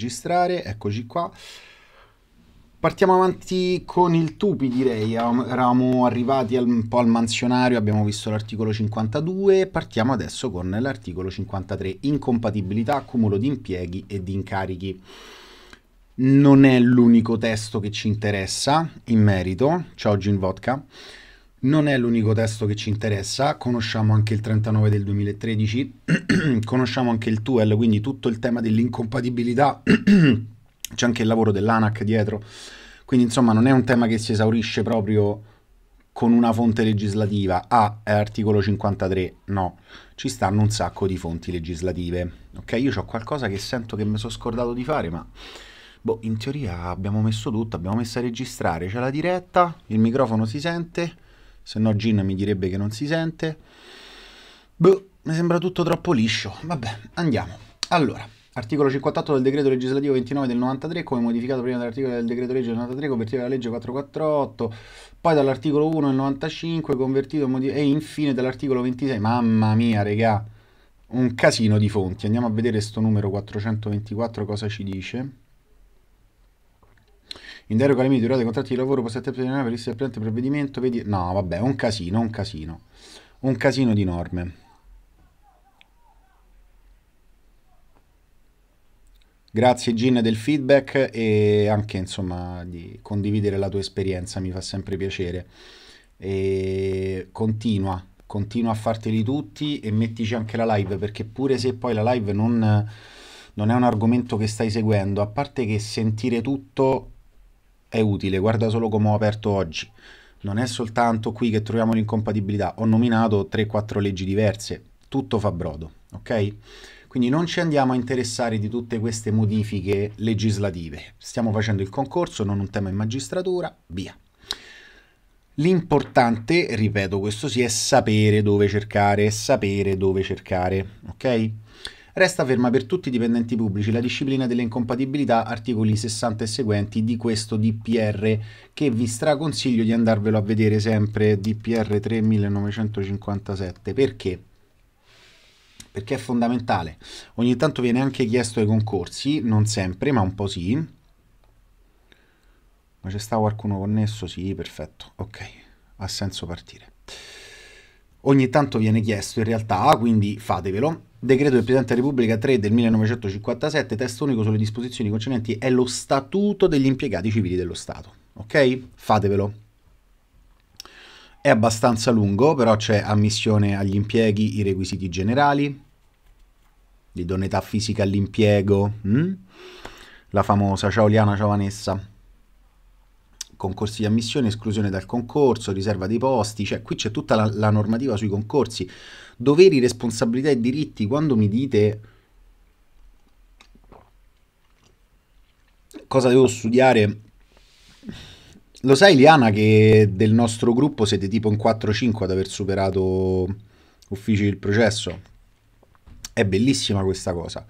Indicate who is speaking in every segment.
Speaker 1: registrare, eccoci qua. Partiamo avanti con il Tupi direi, eravamo arrivati al, un po' al mansionario, abbiamo visto l'articolo 52, partiamo adesso con l'articolo 53, incompatibilità, accumulo di impieghi e di incarichi. Non è l'unico testo che ci interessa in merito, ciao Gin Vodka, non è l'unico testo che ci interessa, conosciamo anche il 39 del 2013, conosciamo anche il TUEL, quindi tutto il tema dell'incompatibilità, c'è anche il lavoro dell'ANAC dietro, quindi insomma non è un tema che si esaurisce proprio con una fonte legislativa. Ah, è articolo 53, no, ci stanno un sacco di fonti legislative, ok? Io ho qualcosa che sento che mi sono scordato di fare, ma... Boh, in teoria abbiamo messo tutto, abbiamo messo a registrare, c'è la diretta, il microfono si sente se no Gin mi direbbe che non si sente. Boh, mi sembra tutto troppo liscio. Vabbè, andiamo. Allora, articolo 58 del decreto legislativo 29 del 93, come modificato prima dall'articolo del decreto legge del 93, convertito dalla legge 448, poi dall'articolo 1 del 95, convertito e infine dall'articolo 26. Mamma mia, regà, un casino di fonti. Andiamo a vedere sto numero 424 cosa ci dice in deroga alle limiti durate dei contratti di lavoro passati a termine per il presente provvedimento, vedi... No, vabbè, un casino, un casino. Un casino di norme. Grazie Gin del feedback e anche insomma di condividere la tua esperienza, mi fa sempre piacere. E continua, continua a farteli tutti e mettici anche la live perché pure se poi la live non, non è un argomento che stai seguendo, a parte che sentire tutto è utile, guarda solo come ho aperto oggi. Non è soltanto qui che troviamo l'incompatibilità, ho nominato 3-4 leggi diverse, tutto fa brodo, ok? Quindi non ci andiamo a interessare di tutte queste modifiche legislative. Stiamo facendo il concorso, non un tema in magistratura, via. L'importante, ripeto questo sì, è sapere dove cercare, sapere dove cercare, ok? Resta ferma per tutti i dipendenti pubblici la disciplina delle incompatibilità, articoli 60 e seguenti di questo DPR, che vi straconsiglio di andarvelo a vedere sempre, DPR 3957. Perché? Perché è fondamentale. Ogni tanto viene anche chiesto ai concorsi, non sempre, ma un po' sì. Ma c'è stato qualcuno connesso? Sì, perfetto. Ok, ha senso partire ogni tanto viene chiesto in realtà, ah, quindi fatevelo. Decreto del Presidente della Repubblica 3 del 1957, testo unico sulle disposizioni concernenti è lo statuto degli impiegati civili dello Stato. Ok? Fatevelo. È abbastanza lungo, però c'è ammissione agli impieghi, i requisiti generali, l'idoneità fisica all'impiego, mh? Hm? la famosa ciao Liana, ciao Vanessa concorsi di ammissione, esclusione dal concorso, riserva dei posti, cioè qui c'è tutta la, la normativa sui concorsi, doveri, responsabilità e diritti, quando mi dite cosa devo studiare, lo sai Liana che del nostro gruppo siete tipo in 4-5 ad aver superato uffici del processo? È bellissima questa cosa.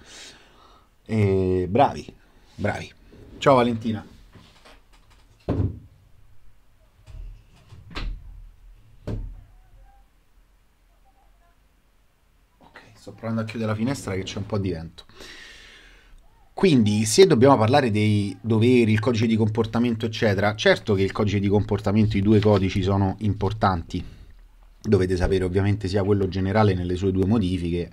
Speaker 1: E eh, bravi, bravi. Ciao Valentina. provando a chiudere la finestra che c'è un po' di vento. Quindi, se dobbiamo parlare dei doveri, il codice di comportamento, eccetera, certo che il codice di comportamento, i due codici sono importanti. Dovete sapere ovviamente sia quello generale nelle sue due modifiche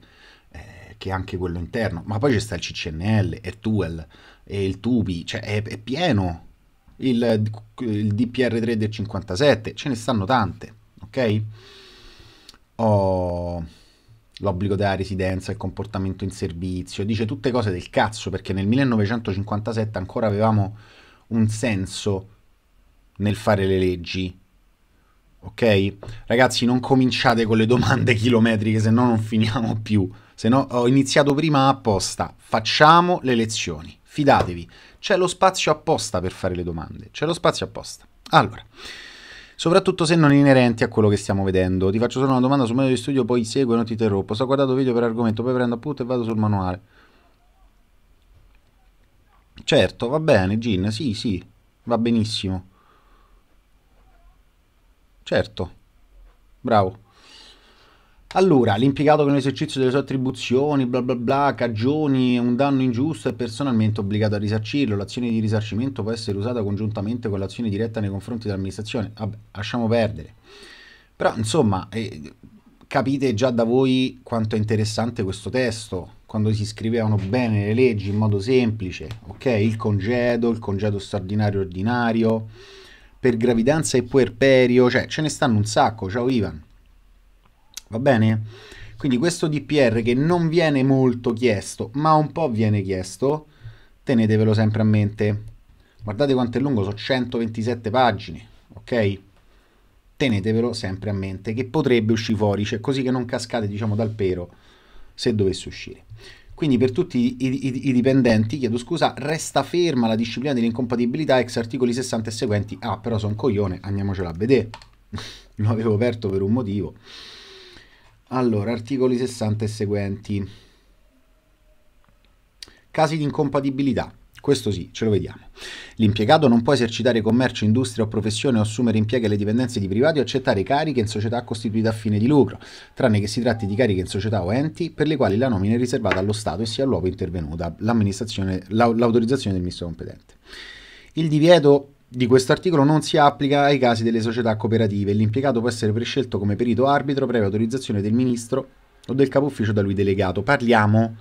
Speaker 1: eh, che anche quello interno. Ma poi c'è sta il CCNL, e Tuel, e il Tupi, cioè è, è pieno. Il, il, DPR3 del 57, ce ne stanno tante, ok? Oh l'obbligo della residenza, il comportamento in servizio, dice tutte cose del cazzo, perché nel 1957 ancora avevamo un senso nel fare le leggi. Ok? Ragazzi, non cominciate con le domande chilometriche, se no non finiamo più. Se no, ho iniziato prima apposta. Facciamo le lezioni. Fidatevi, c'è lo spazio apposta per fare le domande. C'è lo spazio apposta. Allora soprattutto se non inerenti a quello che stiamo vedendo. Ti faccio solo una domanda sul metodo di studio, poi seguo e non ti interrompo. Sto guardando video per argomento, poi prendo appunto e vado sul manuale. Certo, va bene, Gin, sì, sì, va benissimo. Certo, bravo. Allora, l'impiegato con l'esercizio delle sue attribuzioni, bla bla bla, cagioni un danno ingiusto è personalmente obbligato a risarcirlo. L'azione di risarcimento può essere usata congiuntamente con l'azione diretta nei confronti dell'amministrazione. Vabbè, lasciamo perdere. Però, insomma, eh, capite già da voi quanto è interessante questo testo, quando si scrivevano bene le leggi in modo semplice, ok? Il congedo, il congedo straordinario ordinario, per gravidanza e puerperio, cioè ce ne stanno un sacco, ciao Ivan. Va bene? Quindi questo DPR che non viene molto chiesto, ma un po' viene chiesto, tenetevelo sempre a mente. Guardate quanto è lungo, sono 127 pagine, ok? Tenetevelo sempre a mente che potrebbe uscire fuori, cioè così che non cascate diciamo dal pero se dovesse uscire. Quindi per tutti i, i, i, dipendenti, chiedo scusa, resta ferma la disciplina dell'incompatibilità ex articoli 60 e seguenti. Ah, però sono coglione, andiamocela a vedere. Lo avevo aperto per un motivo. Allora, articoli 60 e seguenti. Casi di incompatibilità. Questo sì, ce lo vediamo. L'impiegato non può esercitare commercio, industria o professione o assumere impieghi alle dipendenze di privati o accettare cariche in società costituite a fine di lucro, tranne che si tratti di cariche in società o enti per le quali la nomina è riservata allo Stato e sia all'uopo intervenuta l'autorizzazione del ministro competente. Il divieto di questo articolo non si applica ai casi delle società cooperative e l'impiegato può essere prescelto come perito arbitro previa autorizzazione del ministro o del capo ufficio da lui delegato. Parliamo,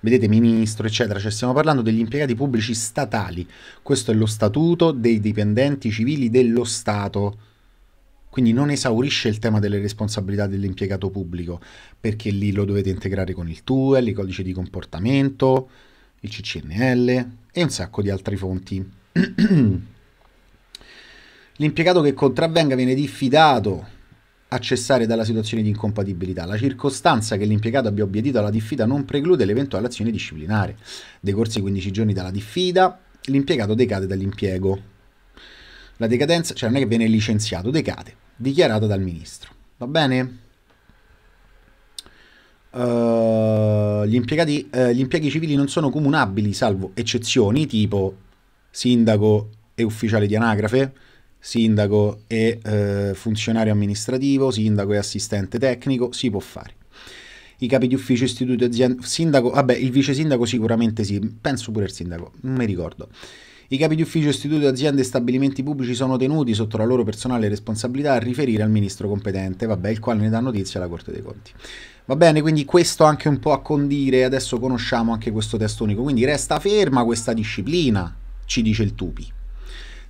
Speaker 1: vedete, ministro, eccetera, cioè stiamo parlando degli impiegati pubblici statali. Questo è lo statuto dei dipendenti civili dello Stato. Quindi non esaurisce il tema delle responsabilità dell'impiegato pubblico, perché lì lo dovete integrare con il TUEL, il codice di comportamento, il CCNL e un sacco di altre fonti. l'impiegato che contravvenga viene diffidato a cessare dalla situazione di incompatibilità. La circostanza che l'impiegato abbia obbedito alla diffida non preclude l'eventuale azione disciplinare. Decorsi 15 giorni dalla diffida, l'impiegato decade dall'impiego. La decadenza, cioè non è che viene licenziato, decade, dichiarata dal ministro. Va bene? Uh, gli, impiegati, uh, gli impieghi civili non sono comunabili, salvo eccezioni tipo sindaco e ufficiale di anagrafe, sindaco e eh, funzionario amministrativo, sindaco e assistente tecnico, si può fare. I capi di ufficio, istituto, azienda, sindaco, vabbè, il vice sindaco sicuramente sì, penso pure il sindaco, non mi ricordo. I capi di ufficio, istituto, aziende e stabilimenti pubblici sono tenuti sotto la loro personale responsabilità a riferire al ministro competente, vabbè, il quale ne dà notizia alla Corte dei Conti. Va bene, quindi questo anche un po' a condire, adesso conosciamo anche questo testo unico, quindi resta ferma questa disciplina, ci dice il Tupi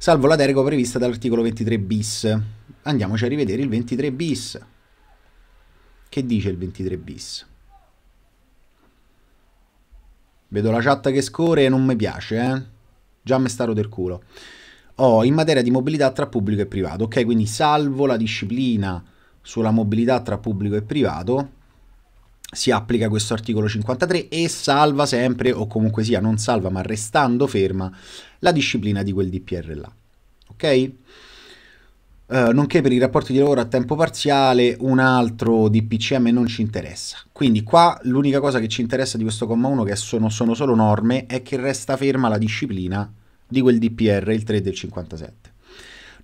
Speaker 1: salvo la deroga prevista dall'articolo 23 bis. Andiamoci a rivedere il 23 bis. Che dice il 23 bis? Vedo la chat che scorre e non mi piace, eh? Già mi staro del culo. Oh, in materia di mobilità tra pubblico e privato, ok? Quindi salvo la disciplina sulla mobilità tra pubblico e privato, si applica questo articolo 53 e salva sempre, o comunque sia non salva, ma restando ferma la disciplina di quel DPR là. Ok? Uh, nonché per i rapporti di lavoro a tempo parziale, un altro DPCM non ci interessa. Quindi qua l'unica cosa che ci interessa di questo comma 1, che sono, sono solo norme, è che resta ferma la disciplina di quel DPR, il 3 del 57.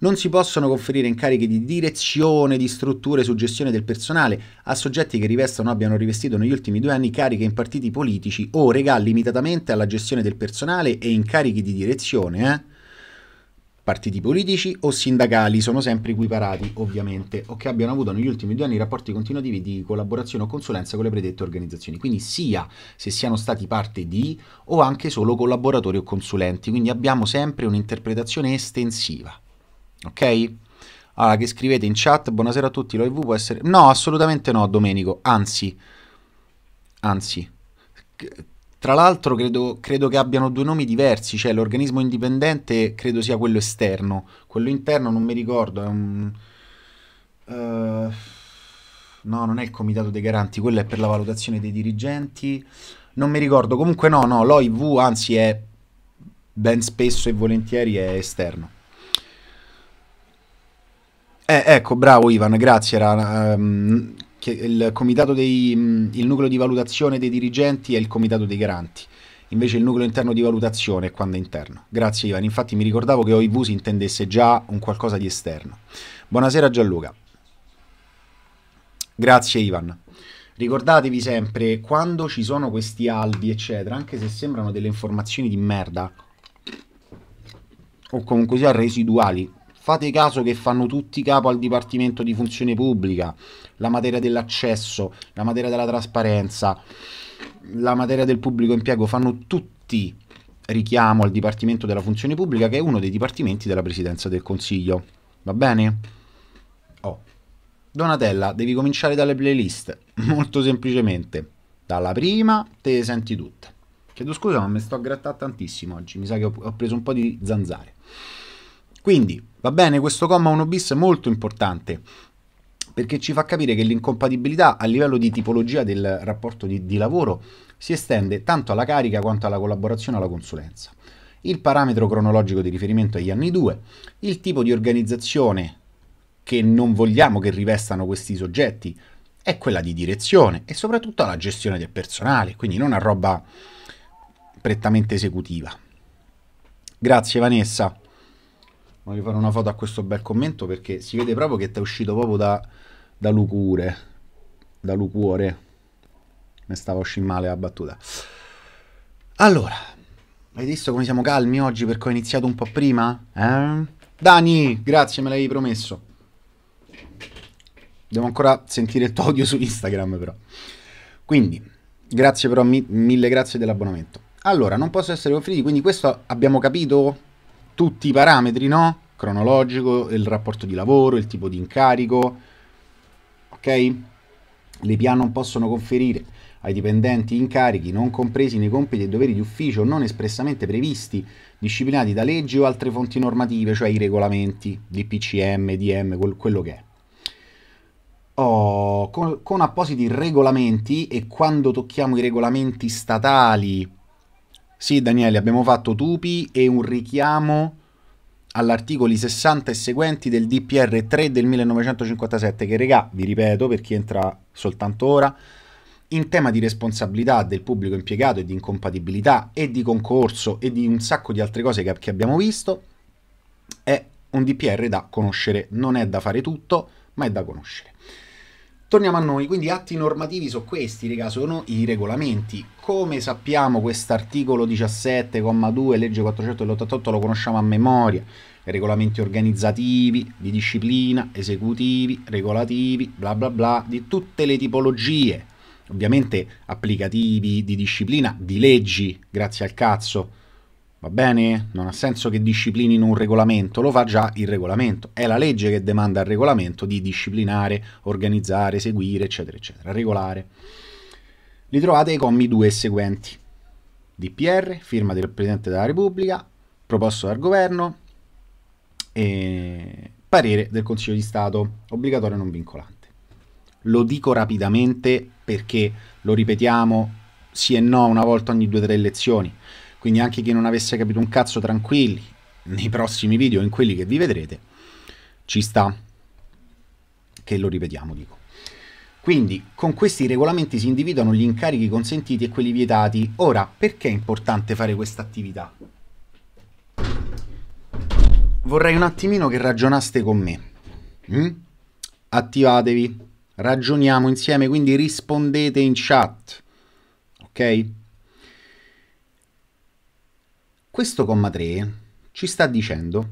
Speaker 1: Non si possono conferire incarichi di direzione di strutture su gestione del personale a soggetti che rivestono o abbiano rivestito negli ultimi due anni cariche in partiti politici o regà limitatamente alla gestione del personale e incarichi di direzione, eh? partiti politici o sindacali, sono sempre equiparati ovviamente, o che abbiano avuto negli ultimi due anni rapporti continuativi di collaborazione o consulenza con le predette organizzazioni, quindi sia se siano stati parte di o anche solo collaboratori o consulenti, quindi abbiamo sempre un'interpretazione estensiva ok? Allora, che scrivete in chat, buonasera a tutti, l'OIV può essere... No, assolutamente no, Domenico, anzi, anzi, tra l'altro credo, credo, che abbiano due nomi diversi, cioè l'organismo indipendente credo sia quello esterno, quello interno non mi ricordo, è un... Uh, no, non è il comitato dei garanti, quello è per la valutazione dei dirigenti, non mi ricordo, comunque no, no, l'OIV anzi è ben spesso e volentieri è esterno. Eh, ecco, bravo Ivan, grazie. Era, um, il, dei, mm, il nucleo di valutazione dei dirigenti è il comitato dei garanti. Invece il nucleo interno di valutazione è quando è interno. Grazie Ivan, infatti mi ricordavo che OIV si intendesse già un qualcosa di esterno. Buonasera Gianluca. Grazie Ivan. Ricordatevi sempre, quando ci sono questi albi, eccetera, anche se sembrano delle informazioni di merda, o comunque sia residuali, Fate caso che fanno tutti capo al Dipartimento di Funzione Pubblica, la materia dell'accesso, la materia della trasparenza, la materia del pubblico impiego, fanno tutti richiamo al Dipartimento della Funzione Pubblica che è uno dei dipartimenti della Presidenza del Consiglio. Va bene? Oh. Donatella, devi cominciare dalle playlist, molto semplicemente. Dalla prima te le senti tutte. Chiedo scusa, ma mi sto aggrattando tantissimo oggi, mi sa che ho preso un po' di zanzare. Quindi, Va bene, questo comma 1 bis è molto importante perché ci fa capire che l'incompatibilità a livello di tipologia del rapporto di, di, lavoro si estende tanto alla carica quanto alla collaborazione e alla consulenza. Il parametro cronologico di riferimento agli anni 2, il tipo di organizzazione che non vogliamo che rivestano questi soggetti è quella di direzione e soprattutto alla gestione del personale, quindi non a roba prettamente esecutiva. Grazie Vanessa. Voglio fare una foto a questo bel commento perché si vede proprio che ti è uscito proprio da, da lucure. Da lucuore. Mi stava uscendo male la battuta. Allora, hai visto come siamo calmi oggi perché ho iniziato un po' prima? Eh? Dani, grazie, me l'avevi promesso. Devo ancora sentire il tuo audio su Instagram però. Quindi, grazie però, mi, mille grazie dell'abbonamento. Allora, non posso essere offriti, quindi questo abbiamo capito tutti i parametri, no? Cronologico, il rapporto di lavoro, il tipo di incarico, ok? Le PA non possono conferire ai dipendenti incarichi non compresi nei compiti e doveri di ufficio non espressamente previsti, disciplinati da leggi o altre fonti normative, cioè i regolamenti, DPCM, DM, quello che è. Oh, con, con appositi regolamenti e quando tocchiamo i regolamenti statali sì, Daniele, abbiamo fatto tupi e un richiamo all'articoli 60 e seguenti del DPR 3 del 1957 che regà, vi ripeto per chi entra soltanto ora, in tema di responsabilità del pubblico impiegato e di incompatibilità e di concorso e di un sacco di altre cose che, che abbiamo visto, è un DPR da conoscere, non è da fare tutto, ma è da conoscere. Torniamo a noi, quindi atti normativi sono questi, raga, sono i regolamenti. Come sappiamo quest'articolo 17,2 legge 488 lo conosciamo a memoria, regolamenti organizzativi, di disciplina, esecutivi, regolativi, bla bla bla, di tutte le tipologie, ovviamente applicativi, di disciplina, di leggi, grazie al cazzo, Va bene? Non ha senso che disciplinino un regolamento, lo fa già il regolamento. È la legge che demanda al regolamento di disciplinare, organizzare, seguire, eccetera, eccetera, regolare. Li trovate ai commi 2 e seguenti. DPR, firma del Presidente della Repubblica, proposto dal Governo e parere del Consiglio di Stato, obbligatorio e non vincolante. Lo dico rapidamente perché lo ripetiamo sì e no una volta ogni due o tre lezioni quindi anche chi non avesse capito un cazzo tranquilli, nei prossimi video, in quelli che vi vedrete, ci sta che lo ripetiamo, dico. Quindi con questi regolamenti si individuano gli incarichi consentiti e quelli vietati. Ora, perché è importante fare questa attività? Vorrei un attimino che ragionaste con me. Mm? Attivatevi, ragioniamo insieme, quindi rispondete in chat. Ok? Questo comma 3 ci sta dicendo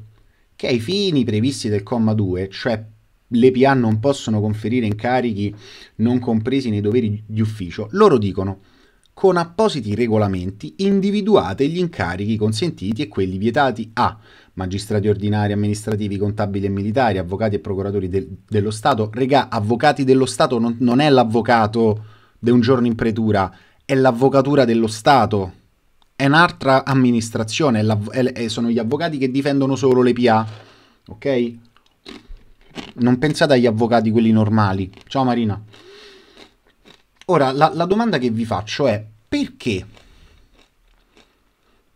Speaker 1: che ai fini previsti del comma 2, cioè le PA non possono conferire incarichi non compresi nei doveri di ufficio, loro dicono con appositi regolamenti individuate gli incarichi consentiti e quelli vietati a magistrati ordinari, amministrativi, contabili e militari, avvocati e procuratori de dello Stato. Regà, avvocati dello Stato non, non è l'avvocato di un giorno in pretura, è l'avvocatura dello Stato è un'altra amministrazione, sono gli avvocati che difendono solo le PA, ok? Non pensate agli avvocati quelli normali. Ciao Marina. Ora, la, la domanda che vi faccio è perché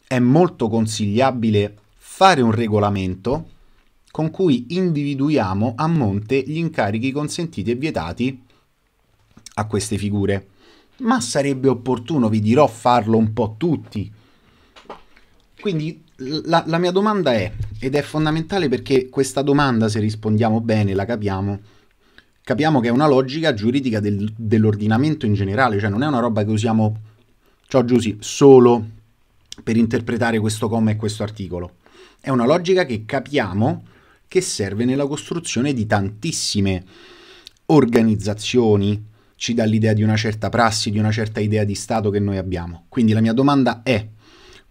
Speaker 1: è molto consigliabile fare un regolamento con cui individuiamo a monte gli incarichi consentiti e vietati a queste figure ma sarebbe opportuno, vi dirò, farlo un po' tutti. Quindi la, la mia domanda è, ed è fondamentale perché questa domanda, se rispondiamo bene, la capiamo, capiamo che è una logica giuridica del, dell'ordinamento in generale, cioè non è una roba che usiamo, ciò cioè, Giussi, solo per interpretare questo comma e questo articolo. È una logica che capiamo che serve nella costruzione di tantissime organizzazioni, ci dà l'idea di una certa prassi, di una certa idea di Stato che noi abbiamo. Quindi la mia domanda è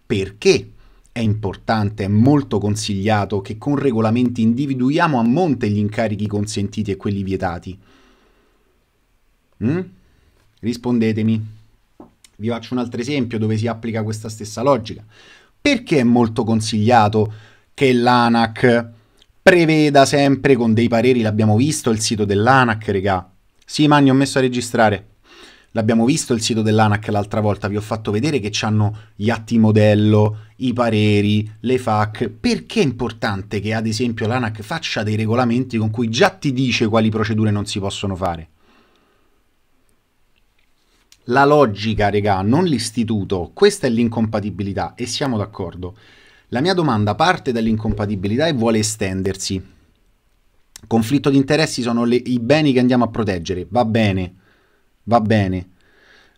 Speaker 1: perché è importante, è molto consigliato che con regolamenti individuiamo a monte gli incarichi consentiti e quelli vietati? Mm? Rispondetemi. Vi faccio un altro esempio dove si applica questa stessa logica. Perché è molto consigliato che l'ANAC preveda sempre con dei pareri, l'abbiamo visto, il sito dell'ANAC, regà, sì, Magni, ho messo a registrare. L'abbiamo visto il sito dell'ANAC l'altra volta, vi ho fatto vedere che hanno gli atti modello, i pareri, le FAC. Perché è importante che ad esempio l'ANAC faccia dei regolamenti con cui già ti dice quali procedure non si possono fare? La logica, regà, non l'istituto. Questa è l'incompatibilità e siamo d'accordo. La mia domanda parte dall'incompatibilità e vuole estendersi. Conflitto di interessi sono le, i beni che andiamo a proteggere. Va bene, va bene.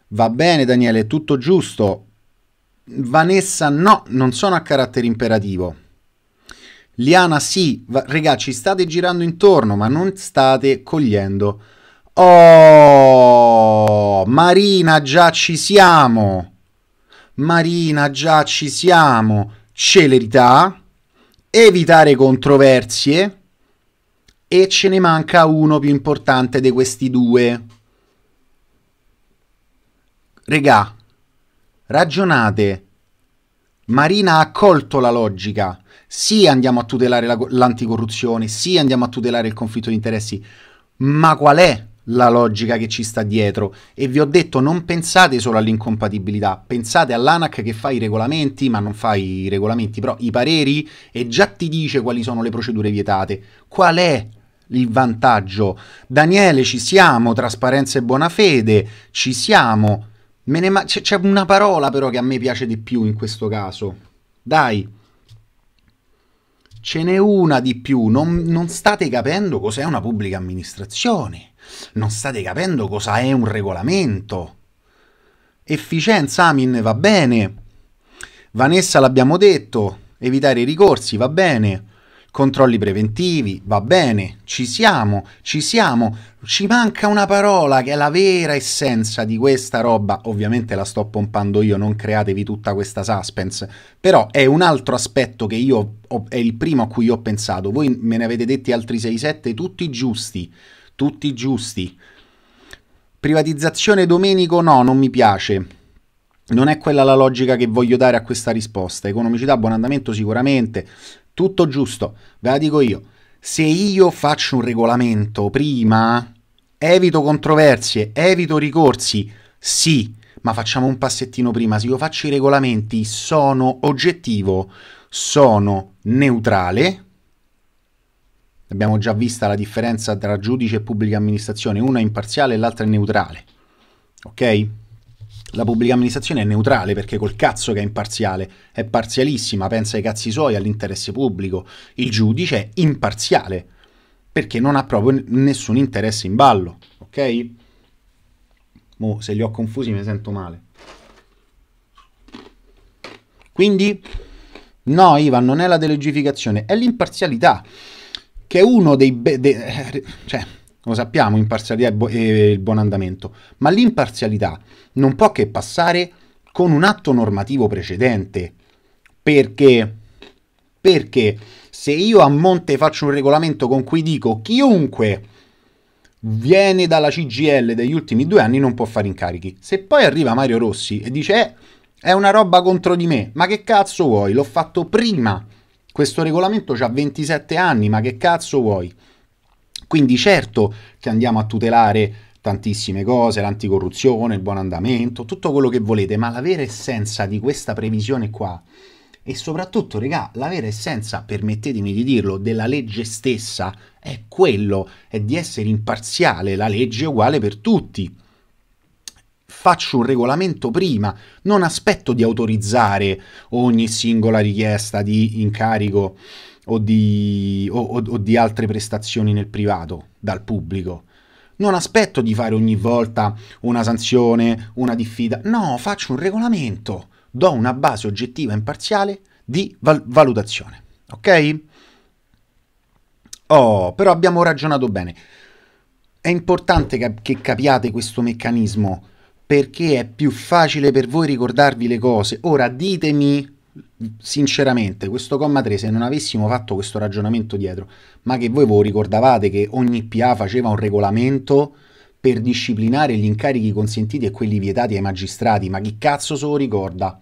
Speaker 1: Va bene Daniele, è tutto giusto. Vanessa no, non sono a carattere imperativo. Liana sì, va, regà ci state girando intorno ma non state cogliendo. Oh, Marina già ci siamo. Marina già ci siamo. Celerità, evitare controversie e ce ne manca uno più importante di questi due. Regà, ragionate. Marina ha accolto la logica. Sì, andiamo a tutelare la, l'anticorruzione, sì, andiamo a tutelare il conflitto di interessi, ma qual è la logica che ci sta dietro? E vi ho detto, non pensate solo all'incompatibilità, pensate all'ANAC che fa i regolamenti, ma non fa i regolamenti, però i pareri e già ti dice quali sono le procedure vietate. Qual è il vantaggio. Daniele, ci siamo, trasparenza e buona fede, ci siamo. Ma- c'è una parola però che a me piace di più in questo caso. Dai. Ce n'è una di più, non, non state capendo cos'è una pubblica amministrazione, non state capendo cosa è un regolamento. Efficienza, Amin, va bene. Vanessa l'abbiamo detto, evitare i ricorsi, va bene controlli preventivi, va bene, ci siamo, ci siamo, ci manca una parola che è la vera essenza di questa roba, ovviamente la sto pompando io, non createvi tutta questa suspense, però è un altro aspetto che io ho, è il primo a cui ho pensato, voi me ne avete detti altri 6-7, tutti giusti, tutti giusti. Privatizzazione Domenico no, non mi piace. Non è quella la logica che voglio dare a questa risposta. Economicità, buon andamento sicuramente tutto giusto, ve la dico io. Se io faccio un regolamento prima, evito controversie, evito ricorsi, sì, ma facciamo un passettino prima. Se io faccio i regolamenti, sono oggettivo, sono neutrale. Abbiamo già vista la differenza tra giudice e pubblica amministrazione, una è imparziale e l'altra è neutrale. Ok? la pubblica amministrazione è neutrale perché col cazzo che è imparziale, è parzialissima, pensa ai cazzi suoi, all'interesse pubblico. Il giudice è imparziale perché non ha proprio nessun interesse in ballo, ok? Mo, se li ho confusi mi sento male. Quindi, no, Ivan, non è la delegificazione, è l'imparzialità, che è uno dei... Be- de- eh, cioè, lo sappiamo, imparzialità e, bu- e buon andamento, ma l'imparzialità non può che passare con un atto normativo precedente, perché, perché se io a monte faccio un regolamento con cui dico chiunque viene dalla CGL degli ultimi due anni non può fare incarichi, se poi arriva Mario Rossi e dice eh, è una roba contro di me, ma che cazzo vuoi, l'ho fatto prima, questo regolamento ha 27 anni, ma che cazzo vuoi? Quindi certo che andiamo a tutelare tantissime cose, l'anticorruzione, il buon andamento, tutto quello che volete, ma la vera essenza di questa previsione qua e soprattutto, regà, la vera essenza, permettetemi di dirlo, della legge stessa è quello, è di essere imparziale, la legge è uguale per tutti. Faccio un regolamento prima, non aspetto di autorizzare ogni singola richiesta di incarico o di, o, o, o di altre prestazioni nel privato dal pubblico. Non aspetto di fare ogni volta una sanzione, una diffida. No, faccio un regolamento. Do una base oggettiva e imparziale di val- valutazione. Ok? Oh, però abbiamo ragionato bene. È importante cap- che capiate questo meccanismo perché è più facile per voi ricordarvi le cose. Ora ditemi sinceramente questo comma 3 se non avessimo fatto questo ragionamento dietro ma che voi ve ricordavate che ogni PA faceva un regolamento per disciplinare gli incarichi consentiti e quelli vietati ai magistrati ma chi cazzo se lo ricorda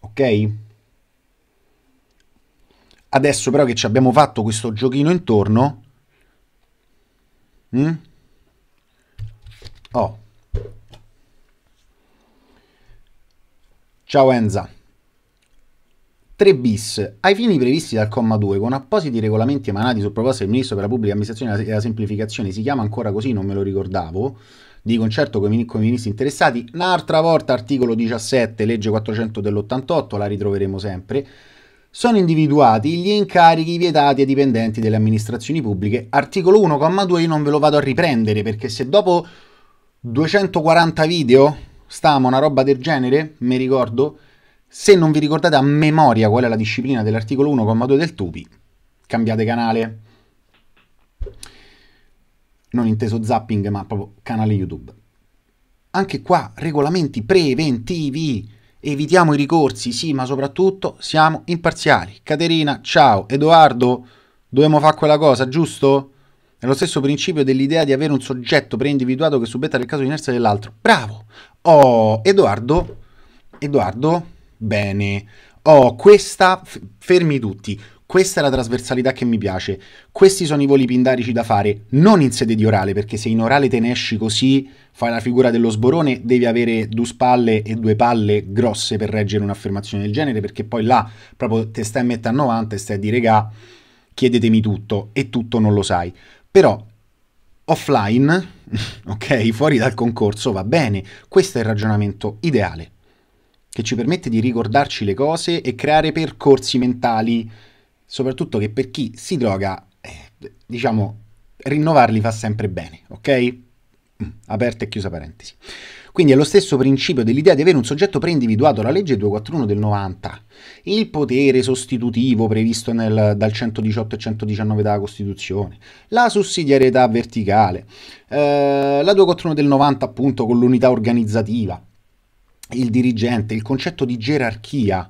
Speaker 1: ok adesso però che ci abbiamo fatto questo giochino intorno mh? Mm? oh Ciao Enza. 3 bis. Ai fini previsti dal comma 2, con appositi regolamenti emanati su proposta del Ministro per la Pubblica Amministrazione e la Semplificazione, si chiama ancora così, non me lo ricordavo, di concerto con i ministri interessati, un'altra volta articolo 17, legge 400 dell'88, la ritroveremo sempre, sono individuati gli incarichi vietati ai dipendenti delle amministrazioni pubbliche. Articolo 1, comma 2, io non ve lo vado a riprendere, perché se dopo 240 video stama, una roba del genere, mi ricordo. Se non vi ricordate a memoria qual è la disciplina dell'articolo 1,2 del Tupi, cambiate canale. Non inteso zapping, ma proprio canale YouTube. Anche qua regolamenti preventivi, evitiamo i ricorsi, sì, ma soprattutto siamo imparziali. Caterina, ciao, Edoardo, dobbiamo fare quella cosa, giusto? È lo stesso principio dell'idea di avere un soggetto preindividuato che subetta nel caso di inerzia dell'altro. Bravo! Oh, Edoardo, Edoardo, bene. Oh, questa, fermi tutti, questa è la trasversalità che mi piace. Questi sono i voli pindarici da fare, non in sede di orale, perché se in orale te ne esci così, fai la figura dello sborone, devi avere due spalle e due palle grosse per reggere un'affermazione del genere, perché poi là proprio te stai a metà 90 e stai a dire, regà, chiedetemi tutto e tutto non lo sai. Però offline, ok, fuori dal concorso va bene, questo è il ragionamento ideale, che ci permette di ricordarci le cose e creare percorsi mentali, soprattutto che per chi si droga, eh, diciamo, rinnovarli fa sempre bene, ok? Mm, Aperta e chiusa parentesi. Quindi è lo stesso principio dell'idea di avere un soggetto preindividuato, la legge 241 del 90. Il potere sostitutivo previsto nel, dal 118 e 119 della Costituzione, la sussidiarietà verticale, eh, la 241 del 90 appunto con l'unità organizzativa, il dirigente, il concetto di gerarchia,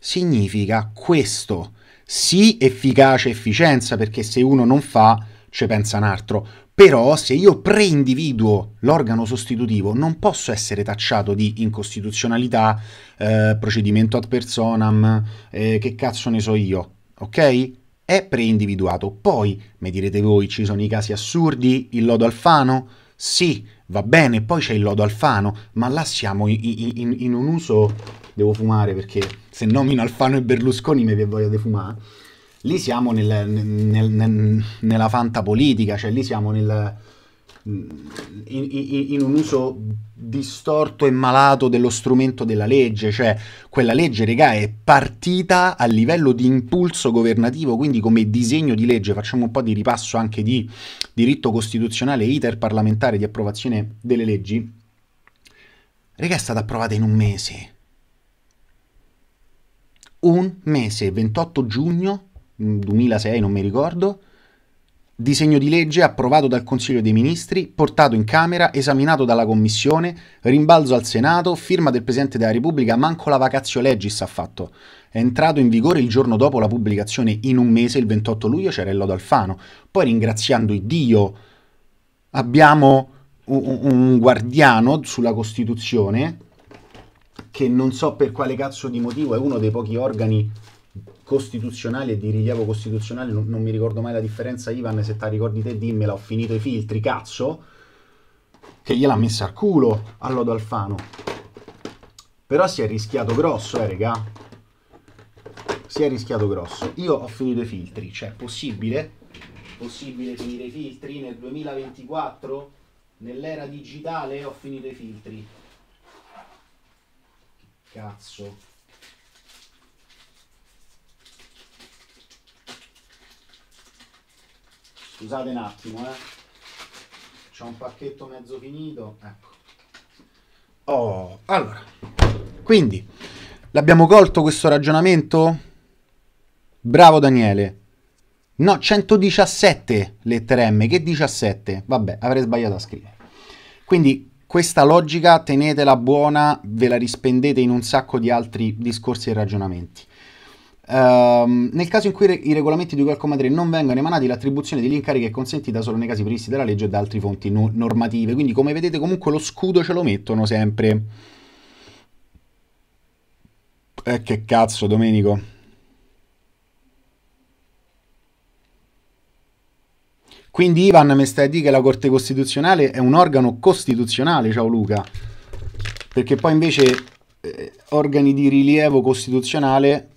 Speaker 1: significa questo. Sì, efficacia, efficienza, perché se uno non fa, ci pensa un altro. Però se io preindividuo l'organo sostitutivo non posso essere tacciato di incostituzionalità, eh, procedimento ad personam, eh, che cazzo ne so io, ok? È preindividuato. Poi, mi direte voi, ci sono i casi assurdi, il lodo Alfano? Sì, va bene, poi c'è il lodo Alfano, ma là siamo in, in, in un uso... Devo fumare perché se nomino Alfano e Berlusconi mi voglio defumare lì siamo nel, nel, nel, nella fantapolitica, cioè lì siamo nel, in, in, in, un uso distorto e malato dello strumento della legge, cioè quella legge, regà, è partita a livello di impulso governativo, quindi come disegno di legge, facciamo un po' di ripasso anche di diritto costituzionale, iter parlamentare di approvazione delle leggi, regà è stata approvata in un mese. Un mese, 28 giugno 2006 mm, non mi ricordo, disegno di legge approvato dal Consiglio dei Ministri, portato in Camera, esaminato dalla Commissione, rimbalzo al Senato, firma del Presidente della Repubblica, manco la vacazio legis ha fatto. È entrato in vigore il giorno dopo la pubblicazione, in un mese, il 28 luglio, c'era il lodo Alfano. Poi ringraziando il Dio abbiamo un, un guardiano sulla Costituzione che non so per quale cazzo di motivo è uno dei pochi organi costituzionali e di rilievo costituzionale, non, non mi ricordo mai la differenza, Ivan, se te la ricordi te dimmela, ho finito i filtri, cazzo, che gliel'ha messa al culo a Lodo Alfano. Però si è rischiato grosso, eh, regà. Si è rischiato grosso. Io ho finito i filtri, cioè, possibile? Possibile finire i filtri nel 2024? Nell'era digitale ho finito i filtri. Cazzo. scusate un attimo eh c'è un pacchetto mezzo finito ecco oh allora quindi l'abbiamo colto questo ragionamento bravo Daniele no 117 lettere M che 17 vabbè avrei sbagliato a scrivere quindi questa logica tenetela buona ve la rispendete in un sacco di altri discorsi e ragionamenti Uh, nel caso in cui re- i regolamenti di cui al comma 3 non vengano emanati, l'attribuzione degli incarichi è consentita solo nei casi previsti dalla legge e da altre fonti no- normative. Quindi, come vedete, comunque lo scudo ce lo mettono sempre. Eh, che cazzo, Domenico. Quindi, Ivan, mi stai a dire che la Corte Costituzionale è un organo costituzionale, ciao Luca. Perché poi invece eh, organi di rilievo costituzionale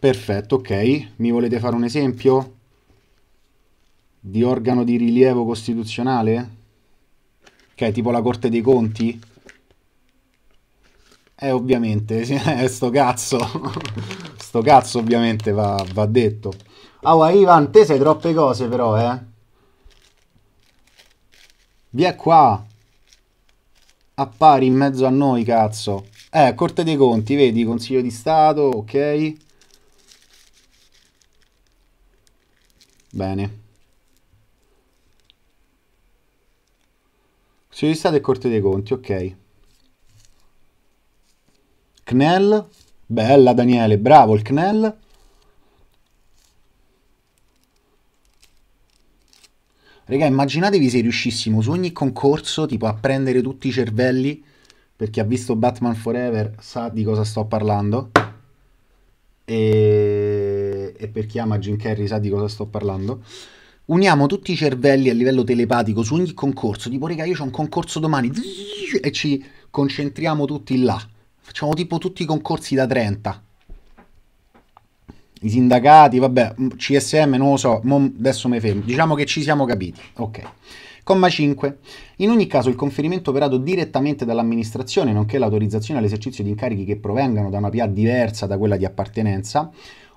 Speaker 1: Perfetto, ok. Mi volete fare un esempio? Di organo di rilievo costituzionale? Che è tipo la Corte dei Conti? Eh, ovviamente, eh, sto cazzo. sto cazzo ovviamente va, va detto. Ah, oh, Ivan, te sei troppe cose però, eh. Via qua. Appari in mezzo a noi, cazzo. Eh, Corte dei Conti, vedi, Consiglio di Stato, ok. Bene. Se di Stato e Corte dei Conti, ok. CNEL. Bella Daniele, bravo il CNEL. Raga, immaginatevi se riuscissimo su ogni concorso, tipo, a prendere tutti i cervelli, per chi ha visto Batman Forever, sa di cosa sto parlando. E e per chi ama Jim Carrey sa di cosa sto parlando. Uniamo tutti i cervelli a livello telepatico su ogni concorso, tipo rega io ho un concorso domani e ci concentriamo tutti là. Facciamo tipo tutti i concorsi da 30. I sindacati, vabbè, CSM mm, non lo so, adesso mi fermo. Diciamo che ci siamo capiti. Ok. Comma 5. In ogni caso il conferimento operato direttamente dall'amministrazione, nonché l'autorizzazione all'esercizio di incarichi che provengano da una PA diversa da quella di appartenenza,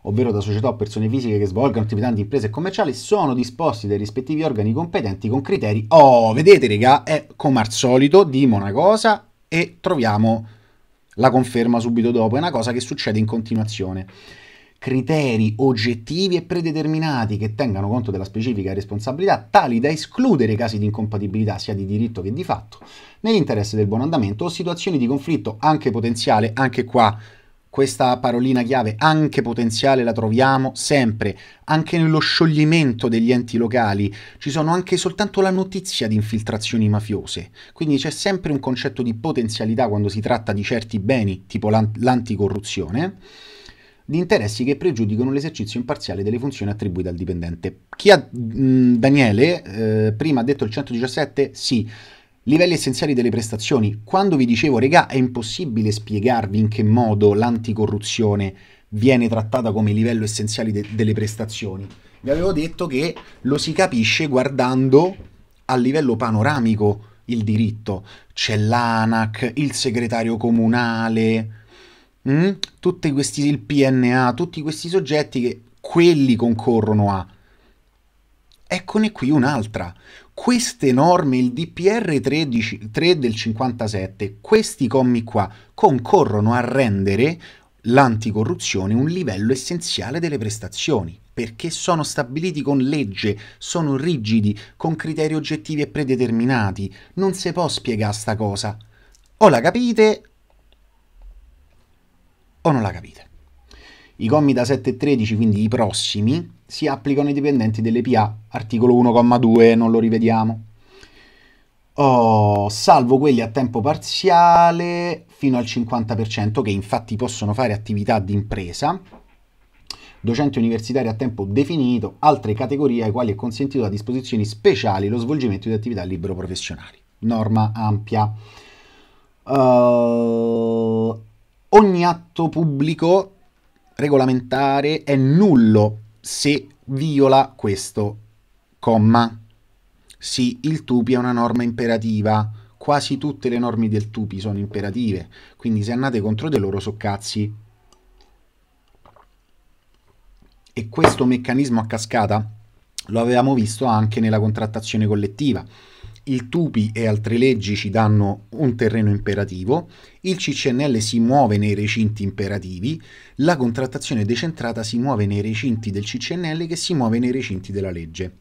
Speaker 1: ovvero da società o persone fisiche che svolgano attività di imprese commerciali, sono disposti dai rispettivi organi competenti con criteri. Oh, vedete, regà, è come al solito, dimo una cosa e troviamo la conferma subito dopo. È una cosa che succede in continuazione criteri oggettivi e predeterminati che tengano conto della specifica responsabilità, tali da escludere casi di incompatibilità sia di diritto che di fatto, nell'interesse del buon andamento o situazioni di conflitto anche potenziale, anche qua questa parolina chiave anche potenziale la troviamo sempre, anche nello scioglimento degli enti locali, ci sono anche soltanto la notizia di infiltrazioni mafiose, quindi c'è sempre un concetto di potenzialità quando si tratta di certi beni, tipo l'anticorruzione, di interessi che pregiudicano l'esercizio imparziale delle funzioni attribuite al dipendente. Chi ha mh, Daniele, eh, prima ha detto il 117, sì, Livelli essenziali delle prestazioni. Quando vi dicevo, regà, è impossibile spiegarvi in che modo l'anticorruzione viene trattata come livello essenziale de- delle prestazioni. Vi avevo detto che lo si capisce guardando a livello panoramico il diritto. C'è l'ANAC, il segretario comunale, mh? Mm? tutti questi, il PNA, tutti questi soggetti che quelli concorrono a Eccone qui un'altra. Queste norme, il DPR 13, 3 del 57, questi commi qua, concorrono a rendere l'anticorruzione un livello essenziale delle prestazioni, perché sono stabiliti con legge, sono rigidi, con criteri oggettivi e predeterminati. Non si può spiegare sta cosa. O la capite o non la capite. I commi da 7 e 13, quindi i prossimi, si applicano ai dipendenti delle PA, articolo 1,2, non lo rivediamo. Oh, salvo quelli a tempo parziale fino al 50%, che infatti possono fare attività di impresa. docenti universitari a tempo definito, altre categorie ai quali è consentito da disposizioni speciali lo svolgimento di attività libero professionali. Norma ampia. Uh, ogni atto pubblico regolamentare è nullo se viola questo comma. Sì, il tupi è una norma imperativa, quasi tutte le norme del tupi sono imperative, quindi se andate contro di loro soccazzi. E questo meccanismo a cascata lo avevamo visto anche nella contrattazione collettiva il Tupi e altre leggi ci danno un terreno imperativo, il CCNL si muove nei recinti imperativi, la contrattazione decentrata si muove nei recinti del CCNL che si muove nei recinti della legge.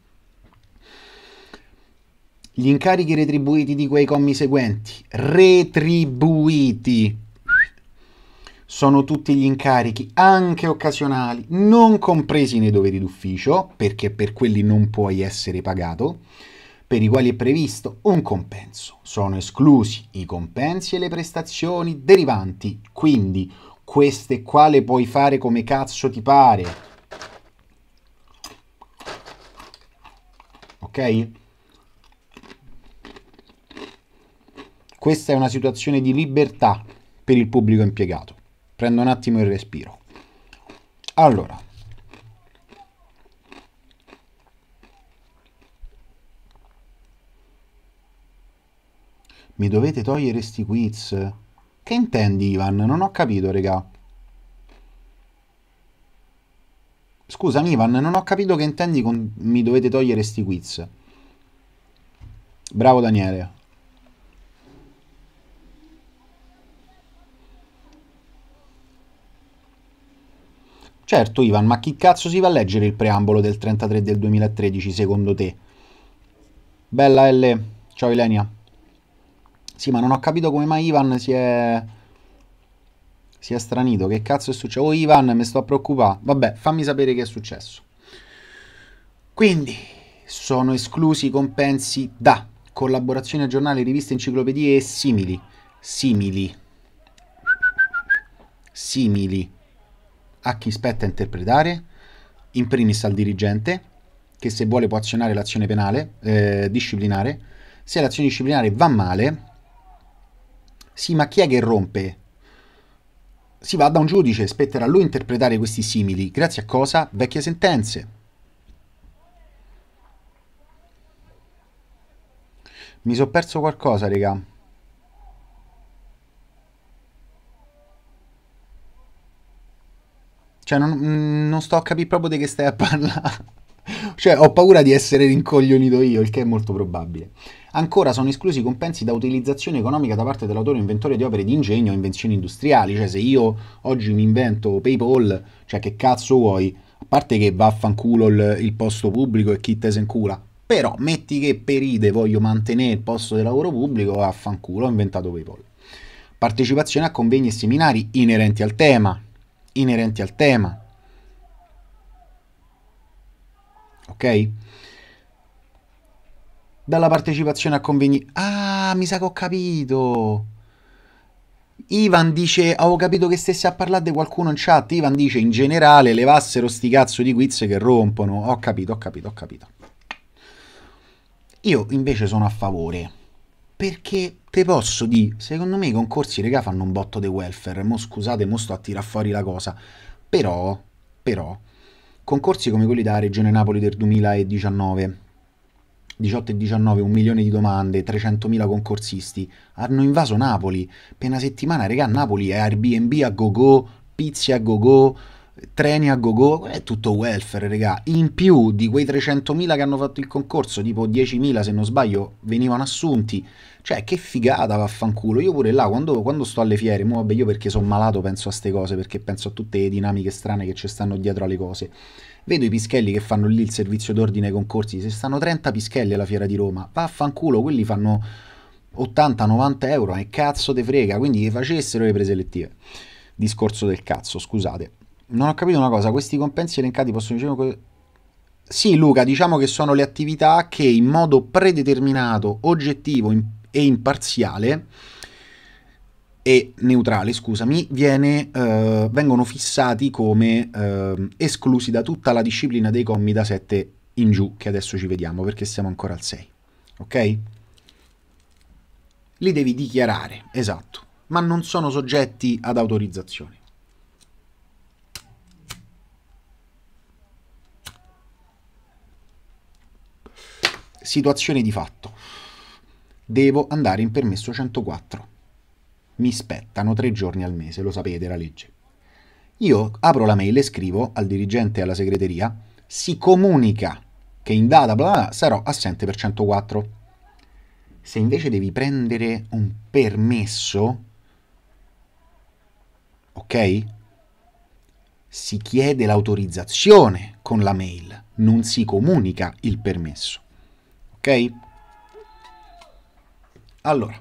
Speaker 1: Gli incarichi retribuiti di quei commi seguenti, retribuiti, sono tutti gli incarichi, anche occasionali, non compresi nei doveri d'ufficio, perché per quelli non puoi essere pagato, per i quali è previsto un compenso. Sono esclusi i compensi e le prestazioni derivanti, quindi queste qua le puoi fare come cazzo ti pare. Ok? Questa è una situazione di libertà per il pubblico impiegato. Prendo un attimo il respiro. Allora, Mi dovete togliere sti quiz. Che intendi, Ivan? Non ho capito, regà. Scusami, Ivan, non ho capito che intendi con mi dovete togliere sti quiz. Bravo Daniele. Certo Ivan, ma chi cazzo si va a leggere il preambolo del 33 del 2013 secondo te? Bella L, ciao Ilenia. Sì, ma non ho capito come mai Ivan si è... Si è stranito. Che cazzo è successo? Oh, Ivan, mi sto a preoccupare. Vabbè, fammi sapere che è successo. Quindi, sono esclusi i compensi da collaborazioni a giornali, riviste, enciclopedie e simili. Simili. Simili. A chi spetta interpretare? In primis al dirigente, che se vuole può azionare l'azione penale, eh, disciplinare. Se l'azione disciplinare va male, sì, ma chi è che rompe? Si va da un giudice, spetterà a lui interpretare questi simili, grazie a cosa? Vecchie sentenze. Mi sono perso qualcosa, raga. Cioè, non, mm, non, sto a capire proprio di che stai a parlare. cioè, ho paura di essere rincoglionito io, il che è molto probabile. Ancora sono esclusi i compensi da utilizzazione economica da parte dell'autore inventore di opere di ingegno o invenzioni industriali, cioè se io oggi mi invento PayPal, cioè che cazzo vuoi? A parte che vaffanculo il, il posto pubblico e chi te se incula. Però metti che per ide voglio mantenere il posto di lavoro pubblico, vaffanculo, ho inventato PayPal. Partecipazione a convegni e seminari inerenti al tema, inerenti al tema. Ok? dalla partecipazione a convegni. Ah, mi sa che ho capito. Ivan dice, avevo capito che stessi a parlare di qualcuno in chat. Ivan dice, in generale, levassero sti cazzo di quiz che rompono. Ho capito, ho capito, ho capito. Io invece sono a favore. Perché te posso dire, secondo me i concorsi, regà, fanno un botto di welfare. Mo scusate, mo sto a tirar fuori la cosa. Però, però, concorsi come quelli della Regione Napoli del 2019 18 e 19 un milione di domande, 300.000 concorsisti, hanno invaso Napoli. Per una settimana, regà, Napoli è Airbnb a go-go, pizze a go-go, treni a go-go, è tutto welfare, regà. In più di quei 300.000 che hanno fatto il concorso, tipo 10.000 se non sbaglio, venivano assunti. Cioè, che figata, vaffanculo. Io pure là, quando, quando sto alle fiere, mo vabbè, io perché sono malato penso a queste cose, perché penso a tutte le dinamiche strane che ci stanno dietro alle cose. Vedo i pischelli che fanno lì il servizio d'ordine ai concorsi. Se stanno 30 pischelli alla fiera di Roma, vaffanculo, quelli fanno 80-90 euro. E eh, cazzo te frega. Quindi che facessero le preselettive. Discorso del cazzo, scusate. Non ho capito una cosa, questi compensi elencati possono diciamo, Sì, Luca, diciamo che sono le attività che in modo predeterminato, oggettivo e imparziale e neutrale, scusami, viene, eh, vengono fissati come eh, esclusi da tutta la disciplina dei commi da 7 in giù, che adesso ci vediamo perché siamo ancora al 6. Ok? Li devi dichiarare, esatto, ma non sono soggetti ad autorizzazione. Situazione di fatto. Devo andare in permesso 104 mi spettano tre giorni al mese, lo sapete, la legge. Io apro la mail e scrivo al dirigente e alla segreteria, si comunica che in data bla bla, sarò assente per 104. Se invece devi prendere un permesso, ok? Si chiede l'autorizzazione con la mail, non si comunica il permesso, ok? Allora,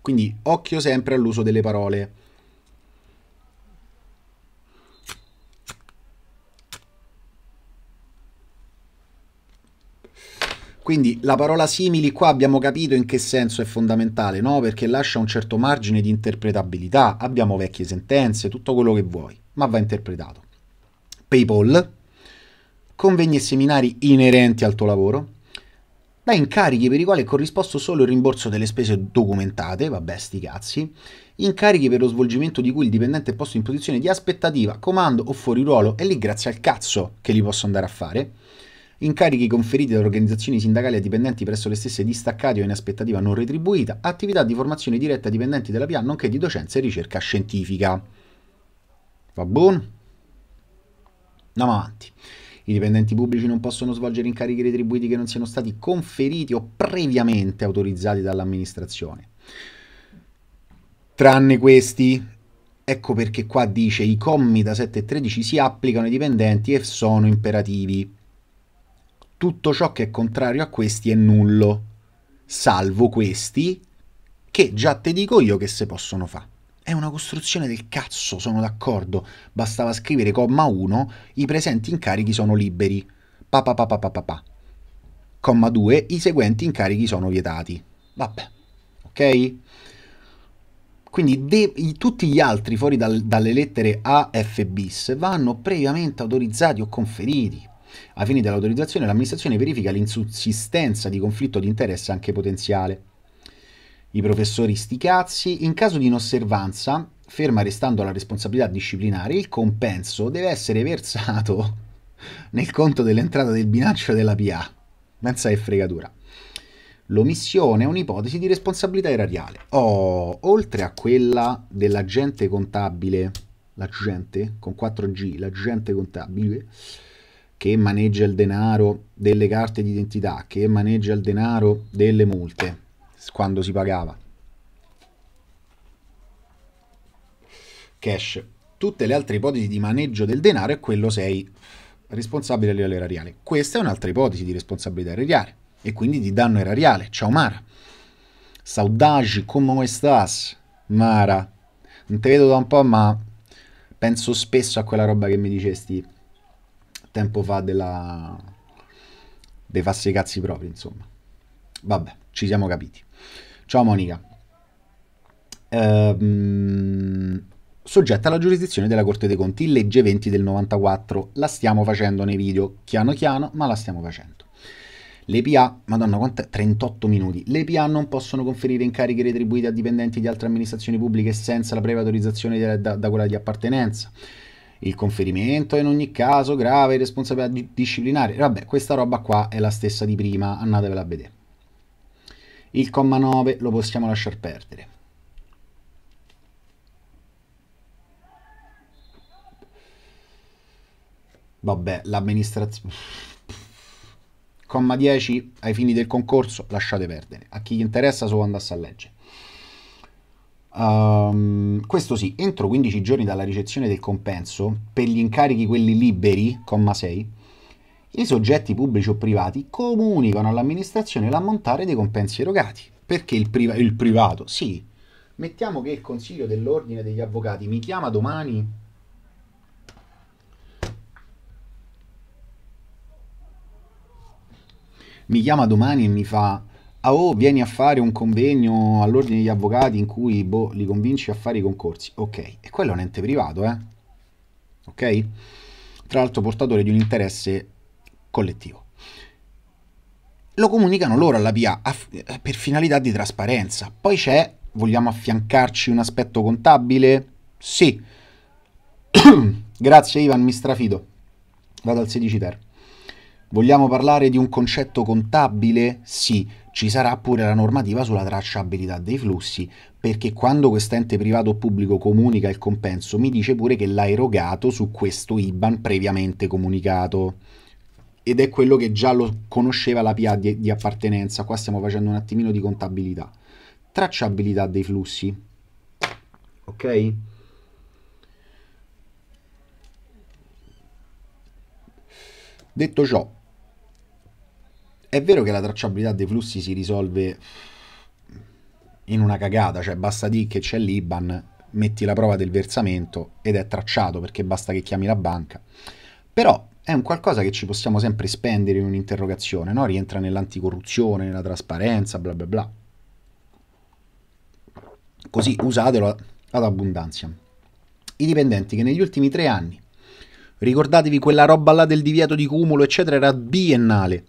Speaker 1: quindi occhio sempre all'uso delle parole. Quindi la parola simili qua abbiamo capito in che senso è fondamentale, no? Perché lascia un certo margine di interpretabilità, abbiamo vecchie sentenze, tutto quello che vuoi, ma va interpretato. Paypal, convegni e seminari inerenti al tuo lavoro, da incarichi per i quali è corrisposto solo il rimborso delle spese documentate, vabbè sti cazzi, incarichi per lo svolgimento di cui il dipendente è posto in posizione di aspettativa, comando o fuori ruolo, e lì grazie al cazzo che li posso andare a fare, incarichi conferiti da organizzazioni sindacali a dipendenti presso le stesse distaccati o in aspettativa non retribuita, attività di formazione diretta a dipendenti della PIA, nonché di docenza e ricerca scientifica. Va buon? Andiamo avanti. I dipendenti pubblici non possono svolgere incarichi retribuiti che non siano stati conferiti o previamente autorizzati dall'amministrazione. Tranne questi, ecco perché qua dice i commi da 7 e 13 si applicano ai dipendenti e sono imperativi. Tutto ciò che è contrario a questi è nullo, salvo questi che già te dico io che se possono fare. È una costruzione del cazzo, sono d'accordo. Bastava scrivere comma 1, i presenti incarichi sono liberi. Pa pa pa pa pa pa. Comma 2, i seguenti incarichi sono vietati. Vabbè, ok? Quindi de- tutti gli altri fuori dal, dalle lettere A, F bis vanno previamente autorizzati o conferiti. Ai fini dell'autorizzazione l'amministrazione verifica l'insussistenza di conflitto di interesse anche potenziale. I professori sticazzi. in caso di inosservanza, ferma restando la responsabilità disciplinare, il compenso deve essere versato nel conto dell'entrata del bilancio della PA. Pensa che fregatura. L'omissione è un'ipotesi di responsabilità erariale. Oh, oltre a quella dell'agente contabile, l'agente con 4G, l'agente contabile che maneggia il denaro delle carte d'identità, che maneggia il denaro delle multe quando si pagava. Cash. Tutte le altre ipotesi di maneggio del denaro è quello sei responsabile a livello erariale. Questa è un'altra ipotesi di responsabilità erariale e quindi di danno erariale. Ciao Mara. Saudage, come estás? Mara. Non te vedo da un po', ma penso spesso a quella roba che mi dicesti tempo fa della... dei farsi cazzi propri, insomma. Vabbè, ci siamo capiti. Ciao Monica. Ehm, soggetta alla giurisdizione della Corte dei Conti, legge 20 del 94. La stiamo facendo nei video, piano piano, ma la stiamo facendo. Le PA, madonna quant'è? 38 minuti. Le PA non possono conferire incarichi retribuiti a dipendenti di altre amministrazioni pubbliche senza la previa autorizzazione da, da, da quella di appartenenza. Il conferimento è in ogni caso grave responsabilità disciplinare. Vabbè, questa roba qua è la stessa di prima, andatevela a vedere. Il comma 9 lo possiamo lasciar perdere. Vabbè, l'amministrazione... Comma 10, ai fini del concorso, lasciate perdere. A chi gli interessa solo andasse a leggere. Um, questo sì, entro 15 giorni dalla ricezione del compenso, per gli incarichi quelli liberi, comma 6, i soggetti pubblici o privati comunicano all'amministrazione l'ammontare dei compensi erogati. Perché il, priva- il privato? Sì. Mettiamo che il Consiglio dell'Ordine degli Avvocati mi chiama domani mi chiama domani e mi fa ah oh vieni a fare un convegno all'ordine degli avvocati in cui boh, li convinci a fare i concorsi ok e quello è un ente privato eh ok tra l'altro portatore di un interesse collettivo. Lo comunicano loro alla PIA per finalità di trasparenza. Poi c'è, vogliamo affiancarci un aspetto contabile? Sì. Grazie Ivan, mi strafido. Vado al 16 ter. Vogliamo parlare di un concetto contabile? Sì, ci sarà pure la normativa sulla tracciabilità dei flussi, perché quando quest'ente privato o pubblico comunica il compenso mi dice pure che l'ha erogato su questo IBAN previamente comunicato ed è quello che già lo conosceva la PIA di, di appartenenza. Qua stiamo facendo un attimino di contabilità. Tracciabilità dei flussi. Ok? Detto ciò, è vero che la tracciabilità dei flussi si risolve in una cagata, cioè basta dire che c'è l'IBAN, metti la prova del versamento ed è tracciato perché basta che chiami la banca. Però è un qualcosa che ci possiamo sempre spendere in un'interrogazione, no? rientra nell'anticorruzione, nella trasparenza, bla bla bla. Così usatelo ad abbondanza. I dipendenti che negli ultimi tre anni, ricordatevi quella roba là del divieto di cumulo, eccetera, era biennale.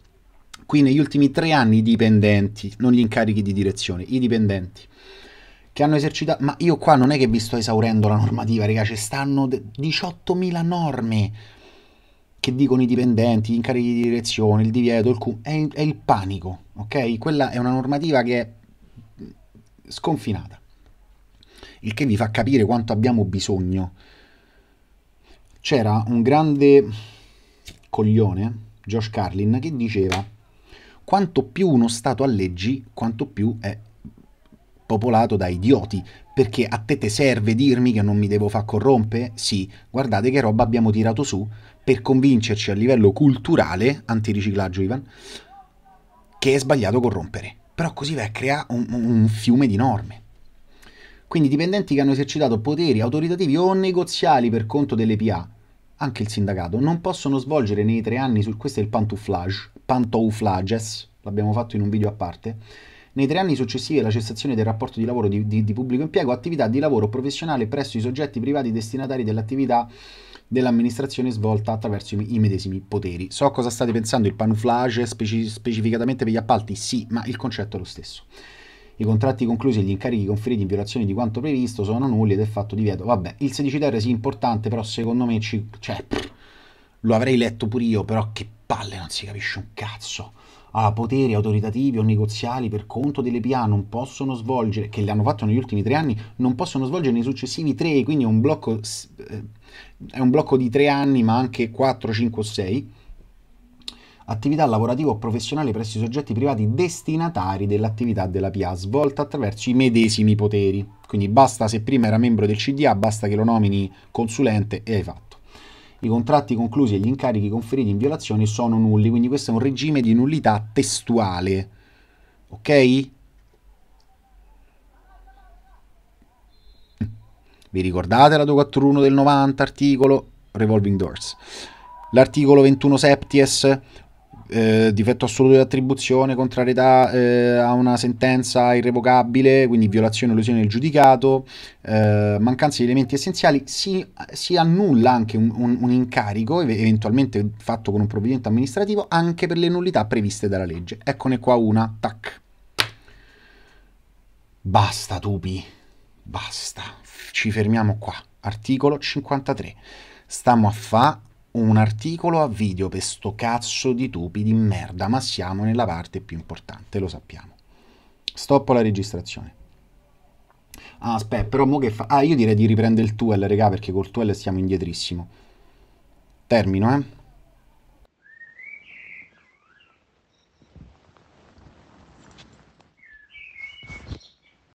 Speaker 1: Qui negli ultimi tre anni i dipendenti, non gli incarichi di direzione, i dipendenti che hanno esercitato... Ma io qua non è che vi sto esaurendo la normativa, raga, ci stanno 18.000 norme che dicono i dipendenti, gli incarichi di direzione, il divieto, il cu- è, è il panico, ok? Quella è una normativa che è sconfinata, il che vi fa capire quanto abbiamo bisogno. C'era un grande coglione, Josh Carlin, che diceva quanto più uno Stato ha leggi, quanto più è popolato da idioti. Perché a te te serve dirmi che non mi devo far corrompere? Sì, guardate che roba abbiamo tirato su per convincerci a livello culturale, antiriciclaggio Ivan, che è sbagliato corrompere. Però così va a creare un, un fiume di norme. Quindi dipendenti che hanno esercitato poteri autoritativi o negoziali per conto delle PA, anche il sindacato, non possono svolgere nei tre anni, su, questo è il pantouflage, pantouflages, l'abbiamo fatto in un video a parte, nei tre anni successivi alla cessazione del rapporto di lavoro di, di, di pubblico impiego, attività di lavoro professionale presso i soggetti privati destinatari dell'attività dell'amministrazione svolta attraverso i medesimi poteri. So cosa state pensando, il panuflage speci- specificatamente per gli appalti? Sì, ma il concetto è lo stesso. I contratti conclusi e gli incarichi conferiti in violazione di quanto previsto sono nulli ed è fatto divieto. Vabbè, il 16 terra sì importante, però secondo me ci... cioè, pff, lo avrei letto pure io, però che palle, non si capisce un cazzo ha poteri autoritativi o negoziali per conto delle PA, non possono svolgere, che le hanno fatto negli ultimi tre anni, non possono svolgere nei successivi tre, quindi è un blocco, eh, è un blocco di tre anni, ma anche 4, 5 o 6 attività lavorativa o professionale presso i soggetti privati destinatari dell'attività della PA svolta attraverso i medesimi poteri. Quindi basta se prima era membro del CDA, basta che lo nomini consulente e hai fatto i contratti conclusi e gli incarichi conferiti in violazione sono nulli, quindi questo è un regime di nullità testuale. Ok? Vi ricordate la 241 del 90 articolo Revolving Doors? L'articolo 21 septies, eh, difetto assoluto di attribuzione, contrarietà eh, a una sentenza irrevocabile, quindi violazione o lesione del giudicato, eh, mancanza di elementi essenziali, si, si annulla anche un, un, un, incarico, eventualmente fatto con un provvedimento amministrativo, anche per le nullità previste dalla legge. Eccone qua una, tac. Basta, tupi, basta, ci fermiamo qua. Articolo 53. Stiamo a fa' un articolo a video per sto cazzo di tupi di merda, ma siamo nella parte più importante, lo sappiamo. Stoppo la registrazione. Ah, aspetta, però mo che fa... Ah, io direi di riprendere il 2L, regà, perché col 2L stiamo indietrissimo. Termino, eh.